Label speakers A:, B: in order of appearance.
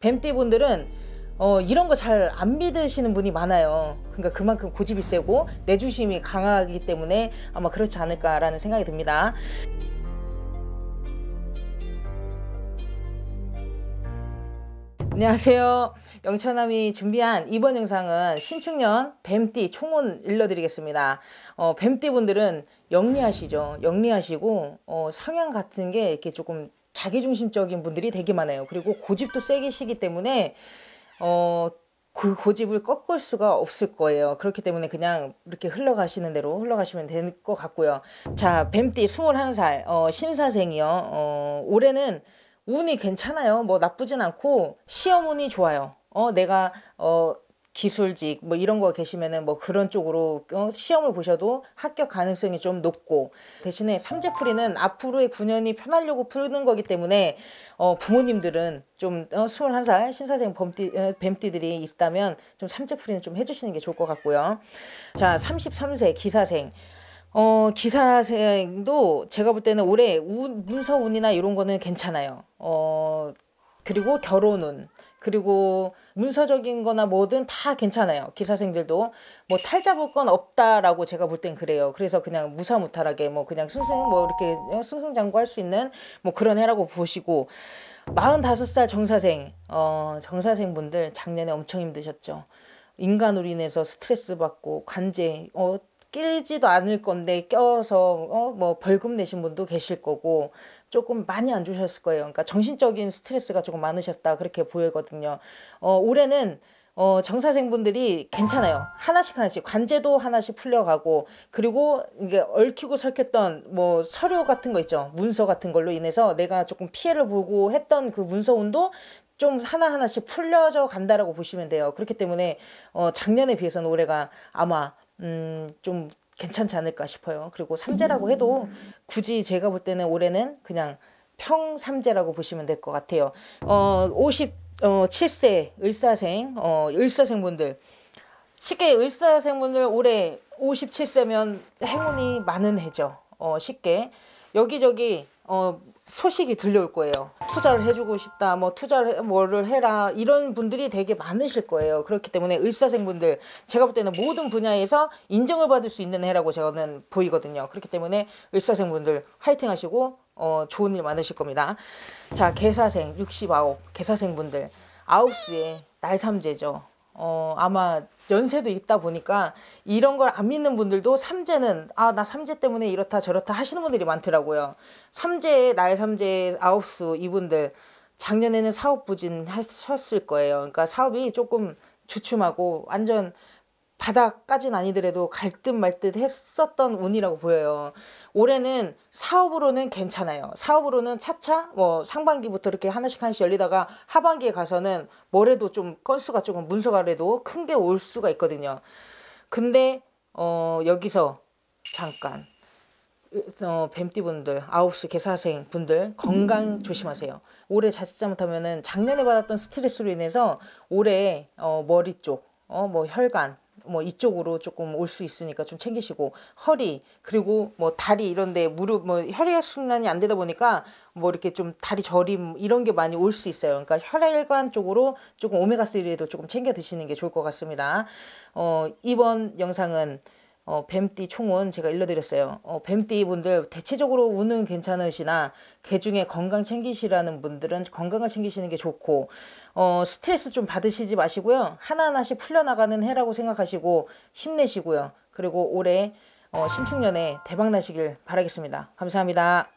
A: 뱀띠분들은 어, 이런 거 잘 안 믿으시는 분이 많아요. 그러니까 그만큼 고집이 세고 내주심이 강하기 때문에 아마 그렇지 않을까라는 생각이 듭니다. 안녕하세요. 영천함이 준비한 이번 영상은 신축년 뱀띠 총운 일러드리겠습니다. 어, 뱀띠 분들은 영리하시죠. 영리하시고 어, 성향 같은 게 이렇게 조금 자기중심적인 분들이 되게 많아요. 그리고 고집도 세게 시기 때문에 어, 그 고집을 꺾을 수가 없을 거예요. 그렇기 때문에 그냥 이렇게 흘러가시는 대로 흘러가시면 될 것 같고요. 자, 뱀띠 21살, 어, 신사생이요. 어, 올해는 운이 괜찮아요. 뭐 나쁘진 않고 시험 운이 좋아요. 어, 내가 어, 기술직 뭐 이런 거 계시면은 뭐 그런 쪽으로 어, 시험을 보셔도 합격 가능성이 좀 높고 대신에 삼재풀이는 앞으로의 9년이 편하려고 푸는 거기 때문에 어 부모님들은 좀 어, 21살 신사생 범띠, 어, 뱀띠들이 있다면 좀 삼재풀이는 좀 해주시는 게 좋을 것 같고요. 자 33세 기사생 어, 기사생도 제가 볼 때는 올해 운, 문서운이나 이런 거는 괜찮아요. 어, 그리고 결혼은 그리고 문서적인 거나 뭐든 다 괜찮아요. 기사생들도 뭐 탈잡을 건 없다라고 제가 볼 땐 그래요. 그래서 그냥 무사무탈하게 뭐 그냥 승승 뭐 이렇게 승승장구할 수 있는 뭐 그런 해라고 보시고 45살 정사생 어 정사생 분들 작년에 엄청 힘드셨죠. 인간으로 인서 스트레스 받고 관제 어 끼지도 않을 건데 껴서 어, 뭐 벌금 내신 분도 계실 거고 조금 많이 안 주셨을 거예요. 그러니까 정신적인 스트레스가 조금 많으셨다 그렇게 보이거든요. 어, 올해는 어, 정사생분들이 괜찮아요. 하나씩 하나씩 관제도 하나씩 풀려가고 그리고 이게 얽히고 설켰던 뭐 서류 같은 거 있죠. 문서 같은 걸로 인해서 내가 조금 피해를 보고 했던 그 문서운도 좀 하나하나씩 풀려져 간다라고 보시면 돼요. 그렇기 때문에 어, 작년에 비해서는 올해가 아마 음, 좀 괜찮지 않을까 싶어요. 그리고 삼재라고 해도 굳이 제가 볼 때는 올해는 그냥 평삼재라고 보시면 될 것 같아요. 어, 57세 어, 을사생, 어, 을사생분들. 쉽게 을사생분들 올해 57세면 행운이 많은 해죠. 어, 쉽게. 여기저기 어, 소식이 들려올 거예요. 투자를 해주고 싶다, 뭐 투자를 뭐를 해라 이런 분들이 되게 많으실 거예요. 그렇기 때문에 의사생분들 제가 볼 때는 모든 분야에서 인정을 받을 수 있는 해라고 저는 보이거든요. 그렇기 때문에 의사생분들 화이팅하시고 어, 좋은 일 많으실 겁니다. 자, 개사생 69, 개사생분들 아홉 시에 날삼재죠. 어, 아마 연세도 있다 보니까 이런 걸 안 믿는 분들도 삼재는 아 나 삼재 때문에 이렇다 저렇다 하시는 분들이 많더라고요. 삼재 의 나의 삼재 아홉수 이분들 작년에는 사업 부진 하셨을 거예요. 그러니까 사업이 조금 주춤하고 완전 바닥까진 아니더라도 갈듯 말듯 했었던 운이라고 보여요. 올해는 사업으로는 괜찮아요. 사업으로는 차차 뭐 상반기부터 이렇게 하나씩 하나씩 열리다가 하반기에 가서는 뭐래도 좀 건수가 조금 문서가래도 큰 게 올 수가 있거든요. 근데 어 여기서 잠깐 어, 뱀띠분들, 아홉수 개사생 분들 건강 음. 조심하세요. 올해 자칫 잘못하면 은 작년에 받았던 스트레스로 인해서 올해 어, 머리 쪽, 어, 뭐 혈관, 뭐 이쪽으로 조금 올 수 있으니까 좀 챙기시고 허리 그리고 뭐 다리 이런데 무릎 뭐 혈액 순환이 안 되다 보니까 뭐 이렇게 좀 다리 저림 이런 게 많이 올 수 있어요. 그러니까 혈액관 쪽으로 조금 오메가3도 조금 챙겨 드시는 게 좋을 것 같습니다. 어 이번 영상은 어, 뱀띠 총은 제가 일러드렸어요. 어, 뱀띠 분들 대체적으로 운은 괜찮으시나 개 중에 건강 챙기시라는 분들은 건강을 챙기시는 게 좋고 어, 스트레스 좀 받으시지 마시고요. 하나하나씩 풀려나가는 해라고 생각하시고 힘내시고요. 그리고 올해 어, 신축년에 대박나시길 바라겠습니다. 감사합니다.